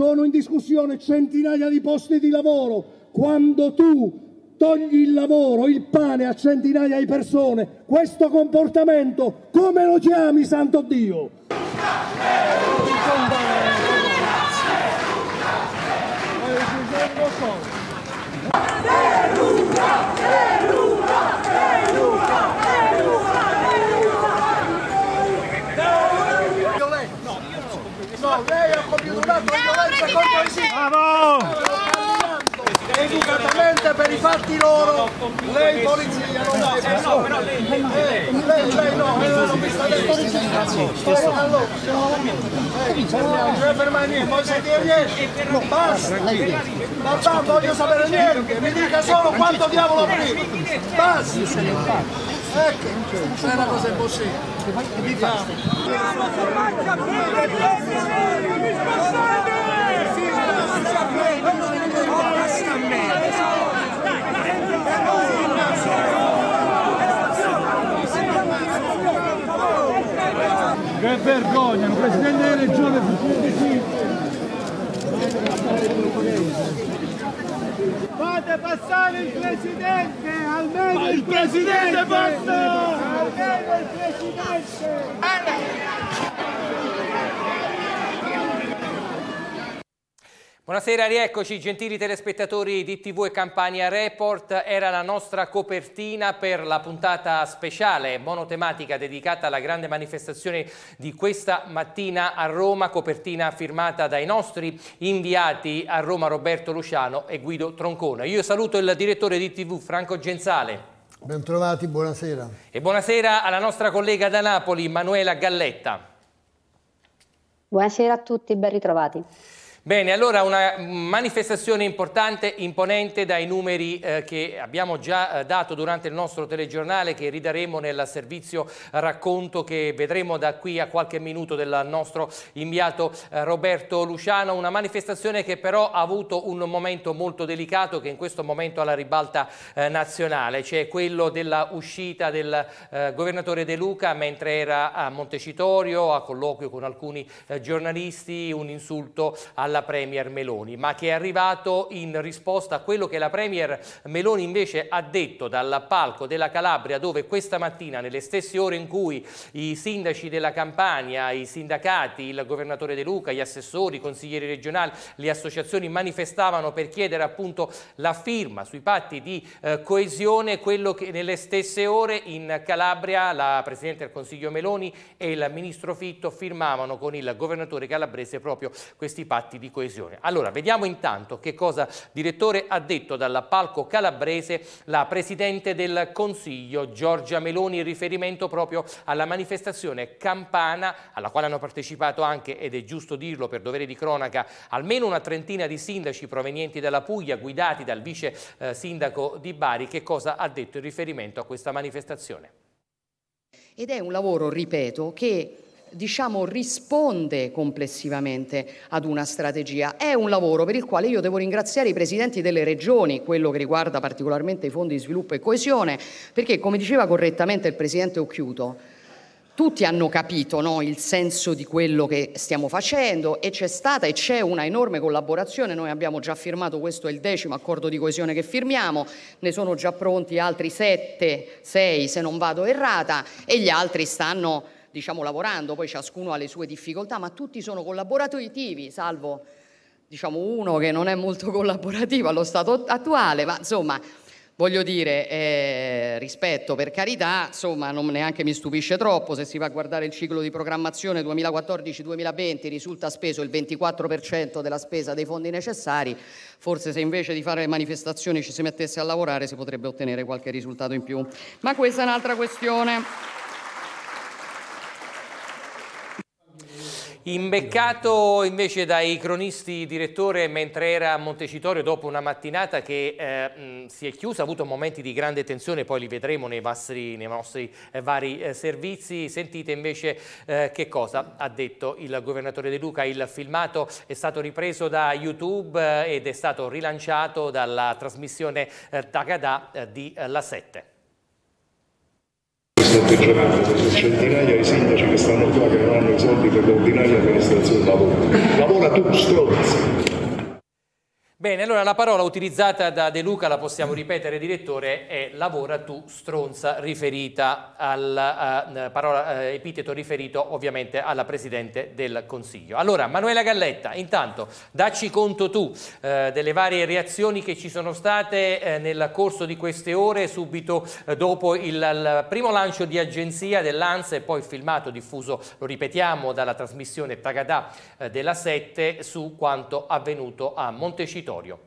sono in discussione centinaia di posti di lavoro, quando tu togli il lavoro, il pane a centinaia di persone, questo comportamento come lo chiami, santo Dio? dimostrato Educatamente per i fatti loro, lei polizia non no, però lei, lei, no, lei non mi sta dentro. non c'è per niente, voi siete riesci, basta. Ma va, voglio sapere niente, mi dica solo quanto diavolo prima. Basta. Ecco, sarà cosa è possibile. Vediamo. Che vergogna, il presidente della regione Fate passare il presidente! Presidente, basta! Arriva il Presidente! Buonasera, rieccoci gentili telespettatori di TV e Campania Report. Era la nostra copertina per la puntata speciale monotematica dedicata alla grande manifestazione di questa mattina a Roma, copertina firmata dai nostri inviati a Roma Roberto Luciano e Guido Troncone. Io saluto il direttore di TV Franco Genzale. Bentrovati, buonasera. E buonasera alla nostra collega da Napoli, Manuela Galletta. Buonasera a tutti, ben ritrovati. Bene, allora una manifestazione importante, imponente dai numeri eh, che abbiamo già eh, dato durante il nostro telegiornale che ridaremo nel servizio racconto che vedremo da qui a qualche minuto del nostro inviato eh, Roberto Luciano. Una manifestazione che però ha avuto un momento molto delicato che in questo momento ha la ribalta eh, nazionale, cioè quello della uscita del eh, governatore De Luca mentre era a Montecitorio a colloquio con alcuni eh, giornalisti, un insulto alla della Premier Meloni, ma che è arrivato in risposta a quello che la Premier Meloni invece ha detto dal palco della Calabria, dove questa mattina, nelle stesse ore in cui i sindaci della Campania, i sindacati, il governatore De Luca, gli assessori, i consiglieri regionali, le associazioni manifestavano per chiedere appunto la firma sui patti di eh, coesione, quello che nelle stesse ore in Calabria la Presidente del Consiglio Meloni e il Ministro Fitto firmavano con il governatore calabrese proprio questi patti contratti di coesione. Allora, vediamo intanto che cosa direttore ha detto dalla palco calabrese la Presidente del Consiglio Giorgia Meloni in riferimento proprio alla manifestazione campana alla quale hanno partecipato anche, ed è giusto dirlo per dovere di cronaca, almeno una trentina di sindaci provenienti dalla Puglia guidati dal vice eh, sindaco di Bari. Che cosa ha detto in riferimento a questa manifestazione? Ed è un lavoro, ripeto, che diciamo, risponde complessivamente ad una strategia. È un lavoro per il quale io devo ringraziare i presidenti delle regioni, quello che riguarda particolarmente i fondi di sviluppo e coesione, perché come diceva correttamente il presidente Occhiuto, tutti hanno capito no, il senso di quello che stiamo facendo e c'è stata e c'è una enorme collaborazione, noi abbiamo già firmato, questo è il decimo accordo di coesione che firmiamo, ne sono già pronti altri sette, sei se non vado errata e gli altri stanno diciamo, lavorando, poi ciascuno ha le sue difficoltà, ma tutti sono collaborativi, salvo diciamo, uno che non è molto collaborativo allo stato attuale, ma insomma voglio dire, eh, rispetto per carità, insomma, non neanche mi stupisce troppo, se si va a guardare il ciclo di programmazione 2014-2020 risulta speso il 24% della spesa dei fondi necessari, forse se invece di fare le manifestazioni ci si mettesse a lavorare si potrebbe ottenere qualche risultato in più. Ma questa è un'altra questione. Imbeccato invece dai cronisti direttore mentre era a Montecitorio dopo una mattinata che eh, si è chiusa, ha avuto momenti di grande tensione, poi li vedremo nei, vostri, nei nostri eh, vari eh, servizi. Sentite invece eh, che cosa ha detto il governatore De Luca. Il filmato è stato ripreso da YouTube eh, ed è stato rilanciato dalla trasmissione eh, Tagada di La 7 maggioranza, sono centinaia di sindaci che stanno qua che non hanno i soldi per l'ordinaria amministrazione del lavoro. Lavora tu, stronzo! Bene, allora la parola utilizzata da De Luca, la possiamo ripetere direttore, è lavora tu stronza, riferita al uh, parola, uh, epiteto riferito ovviamente alla Presidente del Consiglio. Allora, Manuela Galletta, intanto dacci conto tu uh, delle varie reazioni che ci sono state nel corso di queste ore, subito dopo il, il, primo lancio di agenzia dell'ANSA e poi il filmato diffuso, lo ripetiamo, dalla trasmissione Tagadà della 7 su quanto avvenuto a Montecitorio territorio.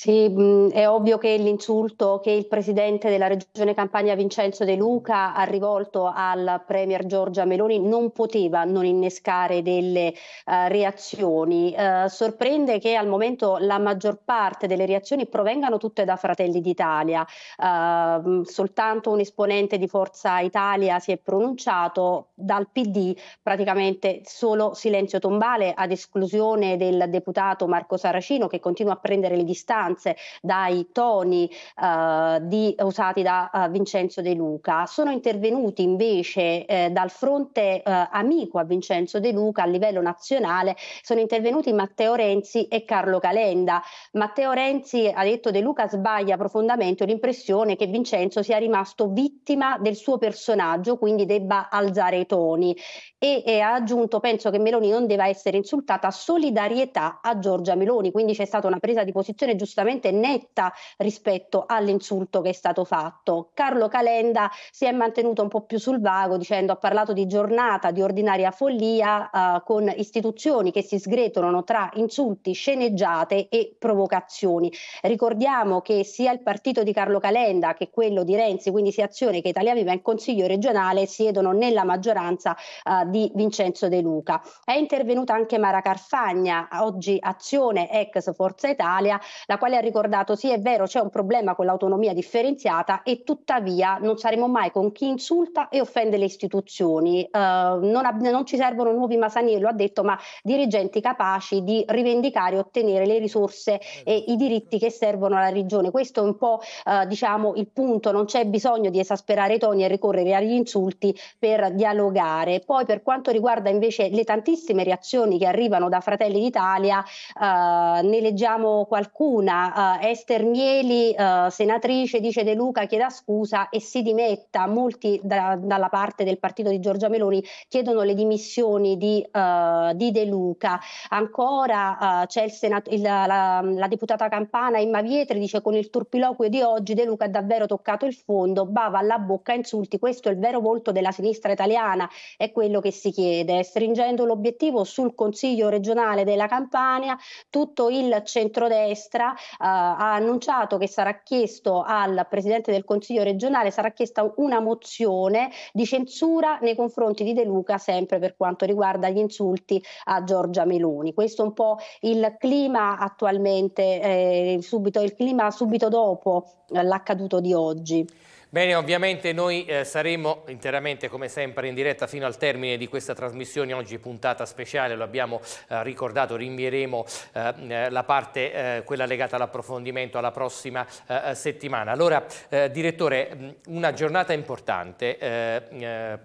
Sì, è ovvio che l'insulto che il presidente della regione Campania Vincenzo De Luca ha rivolto al premier Giorgia Meloni non poteva non innescare delle uh, reazioni. Uh, sorprende che al momento la maggior parte delle reazioni provengano tutte da Fratelli d'Italia. Uh, soltanto un esponente di Forza Italia si è pronunciato, dal PD praticamente solo silenzio tombale ad esclusione del deputato Marco Saracino che continua a prendere le distanze sostanze, dai toni eh, di, usati da uh, Vincenzo De Luca. Sono intervenuti invece eh, dal fronte eh, amico a Vincenzo De Luca a livello nazionale, sono intervenuti Matteo Renzi e Carlo Calenda. Matteo Renzi ha detto De Luca sbaglia profondamente l'impressione che Vincenzo sia rimasto vittima del suo personaggio, quindi debba alzare i toni. E, e ha aggiunto, penso che Meloni non debba essere insultata, solidarietà a Giorgia Meloni, quindi c'è stata una presa di posizione giustizia giustamente netta rispetto all'insulto che è stato fatto. Carlo Calenda si è mantenuto un po' più sul vago dicendo ha parlato di giornata di ordinaria follia eh, con istituzioni che si sgretolano tra insulti, sceneggiate e provocazioni. Ricordiamo che sia il partito di Carlo Calenda che quello di Renzi, quindi sia Azione che Italia Viva in Consiglio regionale siedono nella maggioranza eh, di Vincenzo De Luca. È intervenuta anche Mara Carfagna, oggi Azione ex Forza Italia, la nella quale ha ricordato sì è vero c'è un problema con l'autonomia differenziata e tuttavia non saremo mai con chi insulta e offende le istituzioni. Uh, non, ab- non, ci servono nuovi Masaniello, ha detto, ma dirigenti capaci di rivendicare e ottenere le risorse eh, e i diritti che servono alla regione. Questo è un po' uh, diciamo, il punto, non c'è bisogno di esasperare i toni e ricorrere agli insulti per dialogare. Poi per quanto riguarda invece le tantissime reazioni che arrivano da Fratelli d'Italia, uh, ne leggiamo qualcuna una, uh, eh, Esther Mieli, uh, senatrice, dice De Luca, chieda scusa e si dimetta. Molti da, dalla parte del partito di Giorgia Meloni chiedono le dimissioni di, uh, di De Luca. Ancora c'è il senato, il, la, la, deputata Campana Imma Vietri, dice con il turpiloquio di oggi De Luca ha davvero toccato il fondo, bava alla bocca, insulti. Questo è il vero volto della sinistra italiana, è quello che si chiede. Stringendo l'obiettivo sul Consiglio regionale della Campania, tutto il centrodestra eh, ha annunciato che sarà chiesto al Presidente del Consiglio regionale sarà chiesta una mozione di censura nei confronti di De Luca sempre per quanto riguarda gli insulti a Giorgia Meloni. Questo è un po' il clima attualmente, eh, subito, il clima subito dopo eh, l'accaduto di oggi. Bene, ovviamente noi eh, saremo interamente come sempre in diretta fino al termine di questa trasmissione, oggi puntata speciale, lo abbiamo eh, ricordato, rinvieremo eh, eh la parte, eh, quella legata all'approfondimento alla prossima eh, settimana. Allora, direttore, mm, una giornata importante,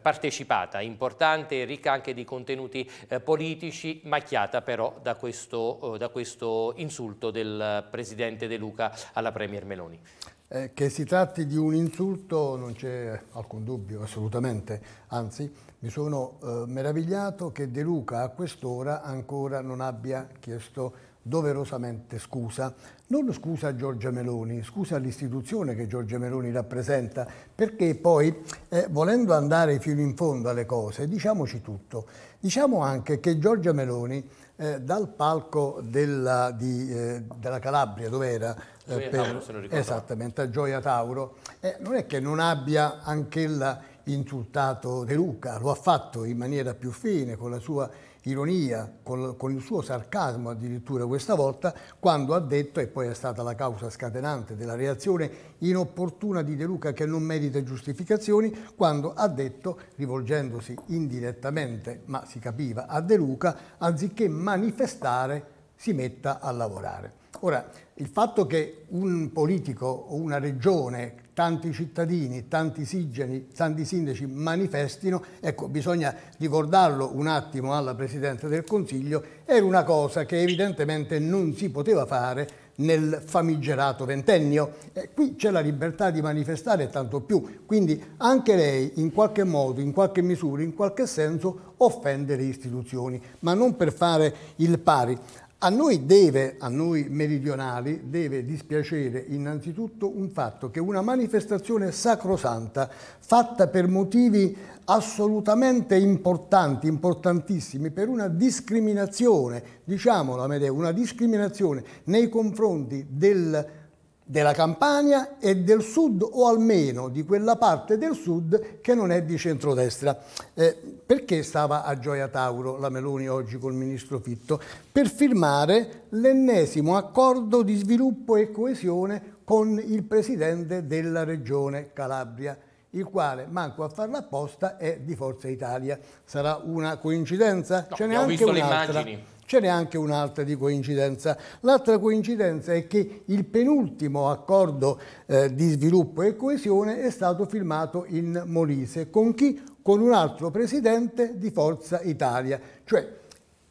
partecipata, importante, ricca anche di contenuti politici, macchiata però da questo, da questo insulto del Presidente De Luca alla Premier Meloni. Eh, che si tratti di un insulto non c'è alcun dubbio, assolutamente. Anzi, mi sono eh, meravigliato che De Luca a quest'ora ancora non abbia chiesto doverosamente scusa, non scusa a Giorgia Meloni, scusa all'istituzione che Giorgia Meloni rappresenta, perché poi, eh, volendo andare fino in fondo alle cose, diciamoci tutto. Diciamo anche che Giorgia Meloni, eh, dal palco della, di, eh, della Calabria, dove era, eh, per, esattamente, a Gioia Tauro, eh, non è che non abbia anch'ella insultato De Luca, lo ha fatto in maniera più fine, con la sua ironia, col, con il suo sarcasmo addirittura questa volta, quando ha detto, e poi è stata la causa scatenante della reazione inopportuna di De Luca che non merita giustificazioni, quando ha detto, rivolgendosi indirettamente, ma si capiva, a De Luca, anziché manifestare si metta a lavorare. Ora, il fatto che un politico o una regione tanti cittadini, tanti, sigeni, tanti sindaci manifestino, ecco bisogna ricordarlo un attimo alla Presidente del Consiglio, era una cosa che evidentemente non si poteva fare nel famigerato ventennio. Eh, qui c'è la libertà di manifestare tanto più, quindi anche lei in qualche modo, in qualche misura, in qualche senso offende le istituzioni, ma non per fare il pari. A noi deve, a noi meridionali, deve dispiacere innanzitutto un fatto che una manifestazione sacrosanta fatta per motivi assolutamente importanti, importantissimi, per una discriminazione, diciamolo Amedeo, una discriminazione nei confronti del della Campania e del sud o almeno di quella parte del sud che non è di centrodestra. Eh, perché stava a Gioia Tauro la Meloni oggi col ministro Fitto? Per firmare l'ennesimo accordo di sviluppo e coesione con il presidente della regione Calabria il quale, manco a farla apposta, è di Forza Italia. Sarà una coincidenza? No, Ce n'è anche un'altra. Immagini. Ce n'è anche un'altra di coincidenza. L'altra coincidenza è che il penultimo accordo eh, di sviluppo e coesione è stato firmato in Molise. Con chi? Con un altro presidente di Forza Italia. Cioè,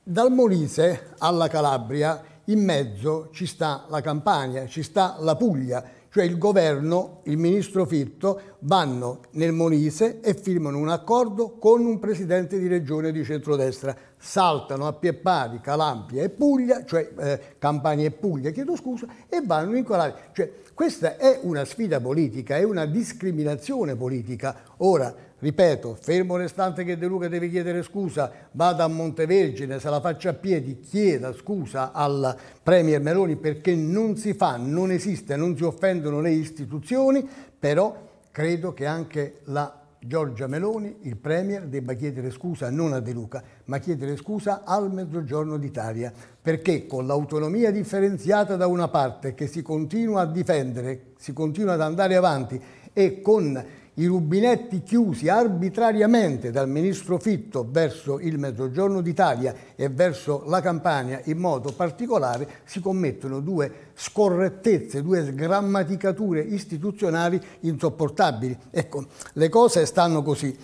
dal Molise alla Calabria in mezzo ci sta la Campania, ci sta la Puglia, cioè il governo, il ministro Fitto, vanno nel Molise e firmano un accordo con un presidente di regione di centrodestra. Saltano a pie Calampia e Puglia, cioè eh, Campania e Puglia, chiedo scusa, e vanno in Calabria. Cioè, questa è una sfida politica, è una discriminazione politica. Ora, Ripeto, fermo restante che De Luca deve chiedere scusa, vada a Montevergine, se la faccia a piedi, chieda scusa al Premier Meloni perché non si fa, non esiste, non si offendono le istituzioni, però credo che anche la Giorgia Meloni, il Premier, debba chiedere scusa non a De Luca, ma chiedere scusa al Mezzogiorno d'Italia, perché con l'autonomia differenziata da una parte che si continua a difendere, si continua ad andare avanti e con i rubinetti chiusi arbitrariamente dal ministro Fitto verso il Mezzogiorno d'Italia e verso la Campania in modo particolare, si commettono due scorrettezze, due sgrammaticature istituzionali insopportabili. Ecco, le cose stanno così.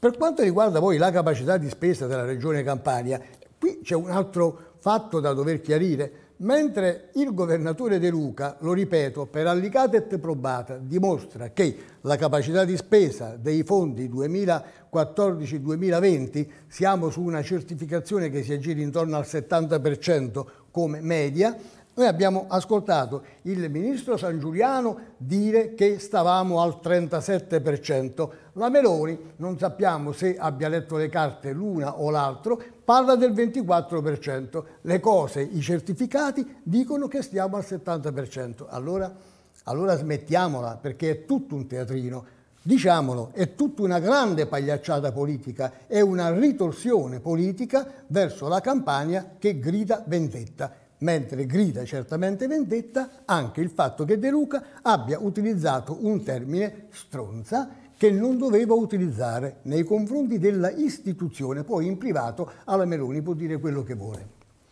Per quanto riguarda poi la capacità di spesa della Regione Campania, qui c'è un altro fatto da dover chiarire Mentre il governatore De Luca, lo ripeto, per allicata allicatet probata, dimostra che la capacità di spesa dei fondi 2014-2020, siamo su una certificazione che si aggira intorno al 70% come media, noi abbiamo ascoltato il ministro San Giuliano dire che stavamo al 37%. La Meloni, non sappiamo se abbia letto le carte l'una o l'altro, parla del 24%. Le cose, i certificati dicono che stiamo al 70%. Allora, allora smettiamola perché è tutto un teatrino. Diciamolo, è tutta una grande pagliacciata politica, è una ritorsione politica verso la campagna che grida vendetta mentre grida certamente vendetta anche il fatto che De Luca abbia utilizzato un termine stronza che non doveva utilizzare nei confronti della istituzione, poi in privato alla Meloni può dire quello che vuole.